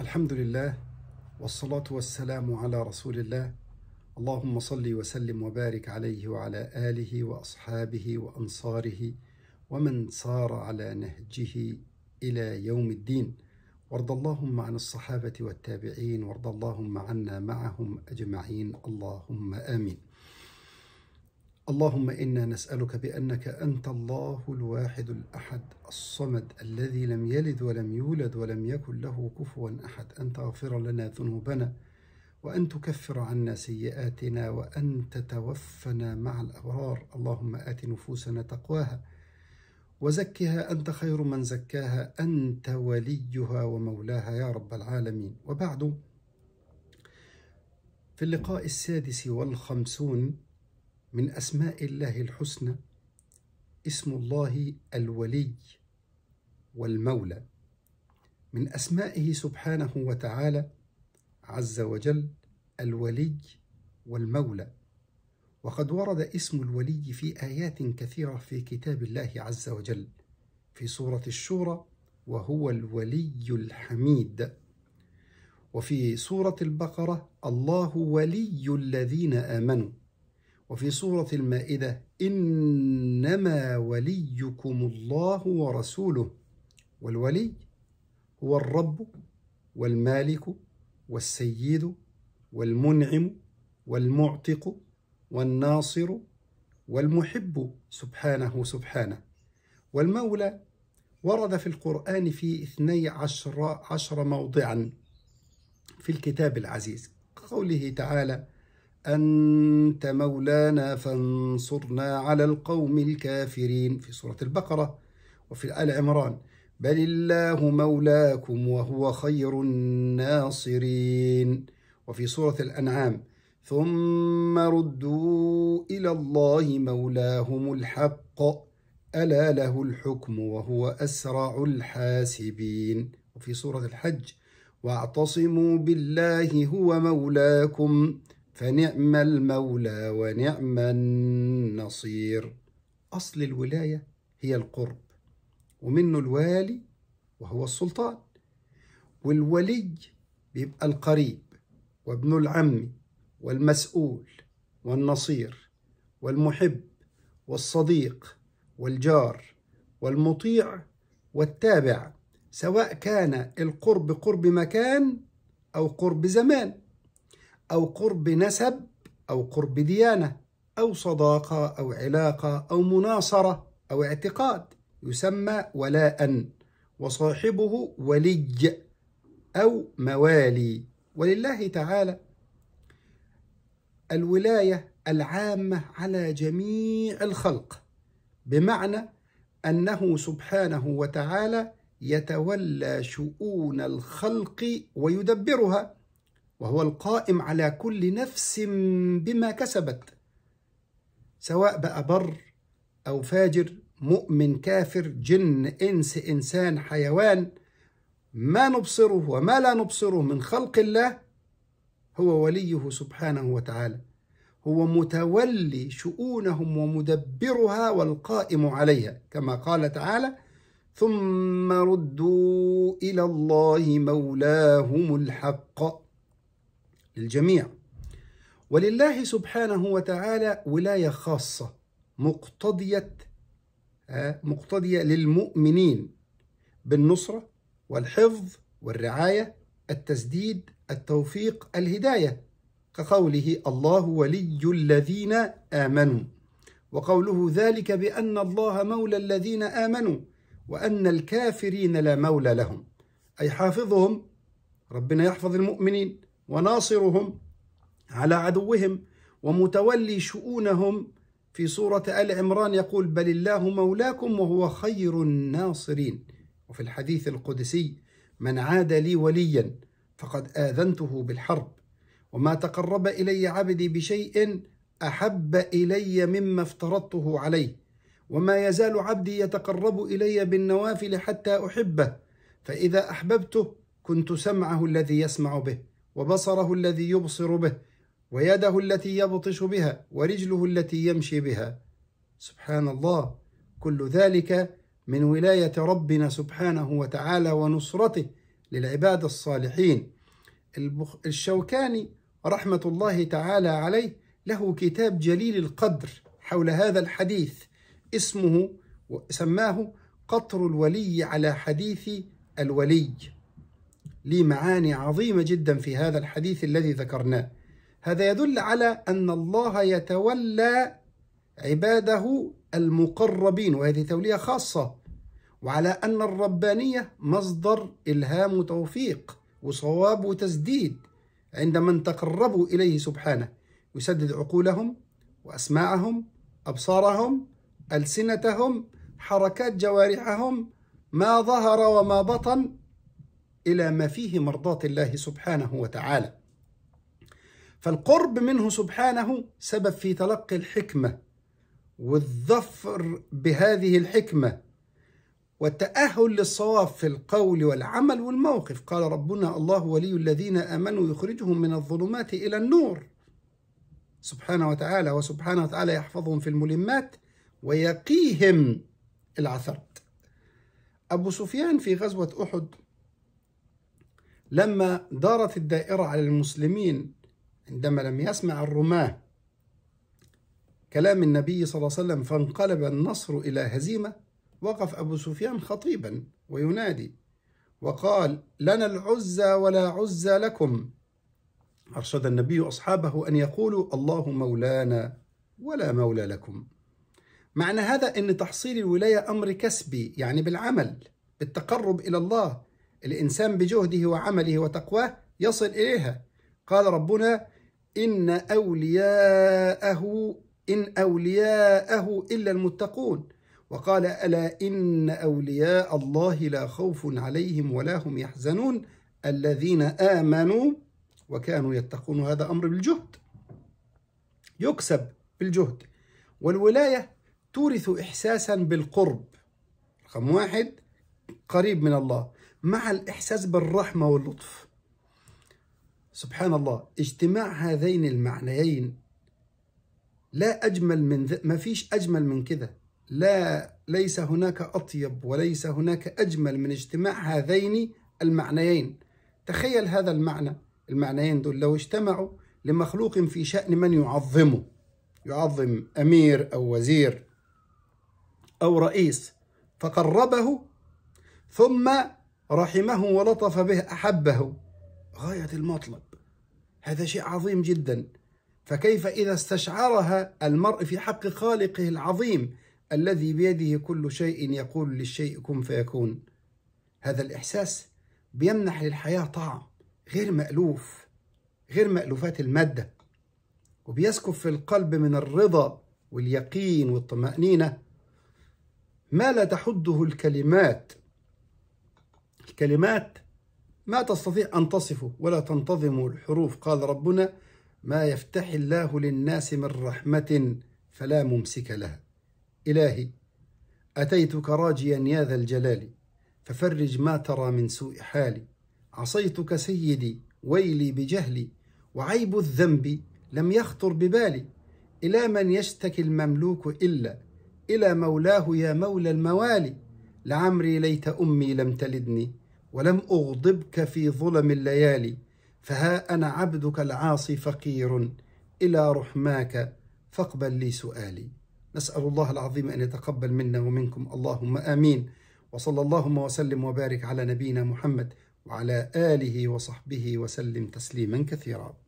الحمد لله والصلاة والسلام على رسول الله اللهم صل وسلم وبارك عليه وعلى آله وأصحابه وأنصاره ومن سار على نهجه إلى يوم الدين وارض اللهم عن الصحابة والتابعين وارض اللهم عنا معهم أجمعين اللهم آمين اللهم انا نسالك بانك انت الله الواحد الاحد الصمد الذي لم يلد ولم يولد ولم يكن له كفوا احد ان تغفر لنا ذنوبنا وان تكفر عنا سيئاتنا وان تتوفنا مع الابرار اللهم ات نفوسنا تقواها وزكها انت خير من زكاها انت وليها ومولاها يا رب العالمين وبعد في اللقاء السادس والخمسون من أسماء الله الحسنى اسم الله الولي والمولى من أسمائه سبحانه وتعالى عز وجل الولي والمولى وقد ورد اسم الولي في آيات كثيرة في كتاب الله عز وجل في سورة الشورى وهو الولي الحميد وفي سورة البقرة الله ولي الذين آمنوا وفي سورة المائدة إنما وليكم الله ورسوله والولي هو الرب والمالك والسيد والمنعم والمعتق والناصر والمحب سبحانه سبحانه والمولى ورد في القرآن في اثني عشر, عشر موضعا في الكتاب العزيز قوله تعالى أنت مولانا فانصرنا على القوم الكافرين في سورة البقرة وفي آل عمران بل الله مولاكم وهو خير الناصرين وفي سورة الأنعام ثم ردوا إلى الله مولاهم الحق ألا له الحكم وهو أسرع الحاسبين وفي سورة الحج واعتصموا بالله هو مولاكم فنعم المولى ونعم النصير أصل الولاية هي القرب ومنه الوالي وهو السلطان والولي بيبقى القريب وابن العم والمسؤول والنصير والمحب والصديق والجار والمطيع والتابع سواء كان القرب قرب مكان أو قرب زمان أو قرب نسب أو قرب ديانة أو صداقة أو علاقة أو مناصرة أو اعتقاد يسمى ولاء وصاحبه ولي أو موالي ولله تعالى الولاية العامة على جميع الخلق بمعنى أنه سبحانه وتعالى يتولى شؤون الخلق ويدبرها وهو القائم على كل نفس بما كسبت سواء بقى بر أو فاجر مؤمن كافر جن إنس إنسان حيوان ما نبصره وما لا نبصره من خلق الله هو وليه سبحانه وتعالى هو متولي شؤونهم ومدبرها والقائم عليها كما قال تعالى ثم ردوا إلى الله مولاهم الحق للجميع ولله سبحانه وتعالى ولاية خاصة مقتضية آه، مقتضية للمؤمنين بالنصرة والحفظ والرعاية التسديد التوفيق الهداية كقوله الله ولي الذين آمنوا وقوله ذلك بأن الله مولى الذين آمنوا وأن الكافرين لا مولى لهم أي حافظهم ربنا يحفظ المؤمنين وناصرهم على عدوهم ومتولي شؤونهم في سورة آل عمران يقول بل الله مولاكم وهو خير الناصرين وفي الحديث القدسي من عاد لي وليا فقد آذنته بالحرب وما تقرب إلي عبدي بشيء أحب إلي مما افترضته عليه وما يزال عبدي يتقرب إلي بالنوافل حتى أحبه فإذا أحببته كنت سمعه الذي يسمع به وبصره الذي يبصر به ويده التي يبطش بها ورجله التي يمشي بها سبحان الله كل ذلك من ولاية ربنا سبحانه وتعالى ونصرته للعباد الصالحين الشوكاني رحمة الله تعالى عليه له كتاب جليل القدر حول هذا الحديث اسمه سماه قطر الولي على حديث الولي لمعاني عظيمة جدا في هذا الحديث الذي ذكرناه هذا يدل على أن الله يتولى عباده المقربين وهذه تولية خاصة وعلى أن الربانية مصدر إلهام وتوفيق وصواب وتسديد عند من تقربوا إليه سبحانه يسدد عقولهم وأسماعهم أبصارهم ألسنتهم حركات جوارحهم ما ظهر وما بطن إلى ما فيه مرضاة الله سبحانه وتعالى فالقرب منه سبحانه سبب في تلقي الحكمة والظفر بهذه الحكمة والتأهل للصواب في القول والعمل والموقف قال ربنا الله ولي الذين آمنوا يخرجهم من الظلمات إلى النور سبحانه وتعالى وسبحانه وتعالى يحفظهم في الملمات ويقيهم العثرات أبو سفيان في غزوة أحد لما دارت الدائرة على المسلمين عندما لم يسمع الرماة كلام النبي صلى الله عليه وسلم فانقلب النصر إلى هزيمة وقف أبو سفيان خطيبا وينادي وقال لنا العزى ولا عزى لكم أرشد النبي أصحابه أن يقولوا الله مولانا ولا مولى لكم معنى هذا أن تحصيل الولاية أمر كسبي يعني بالعمل بالتقرب إلى الله الإنسان بجهده وعمله وتقواه يصل إليها قال ربنا إن أولياءه إن أولياءه إلا المتقون وقال ألا إن أولياء الله لا خوف عليهم ولا هم يحزنون الذين آمنوا وكانوا يتقون هذا أمر بالجهد يكسب بالجهد والولاية تورث إحساسا بالقرب رقم واحد قريب من الله مع الإحساس بالرحمة واللطف سبحان الله اجتماع هذين المعنيين لا أجمل من ذ... ما فيش أجمل من كده لا ليس هناك أطيب وليس هناك أجمل من اجتماع هذين المعنيين تخيل هذا المعنى المعنيين دول لو اجتمعوا لمخلوق في شأن من يعظمه يعظم أمير أو وزير أو رئيس فقربه ثم رحمه ولطف به أحبه غاية المطلب هذا شيء عظيم جدا فكيف إذا استشعرها المرء في حق خالقه العظيم الذي بيده كل شيء يقول للشيء كن فيكون هذا الإحساس بيمنح للحياة طعم غير مألوف غير مألوفات المادة وبيسكب في القلب من الرضا واليقين والطمأنينة ما لا تحده الكلمات كلمات ما تستطيع أن تصفه ولا تنتظم الحروف قال ربنا ما يفتح الله للناس من رحمة فلا ممسك لها إلهي أتيتك راجيا يا ذا الجلال ففرج ما ترى من سوء حالي عصيتك سيدي ويلي بجهلي وعيب الذنب لم يخطر ببالي إلى من يشتكي المملوك إلا إلى مولاه يا مولى الموالي لعمري ليت أمي لم تلدني ولم أغضبك في ظلم الليالي فها أنا عبدك العاصي فقير إلى رحماك فاقبل لي سؤالي نسأل الله العظيم أن يتقبل منا ومنكم اللهم آمين وصلى اللهم وسلم وبارك على نبينا محمد وعلى آله وصحبه وسلم تسليما كثيرا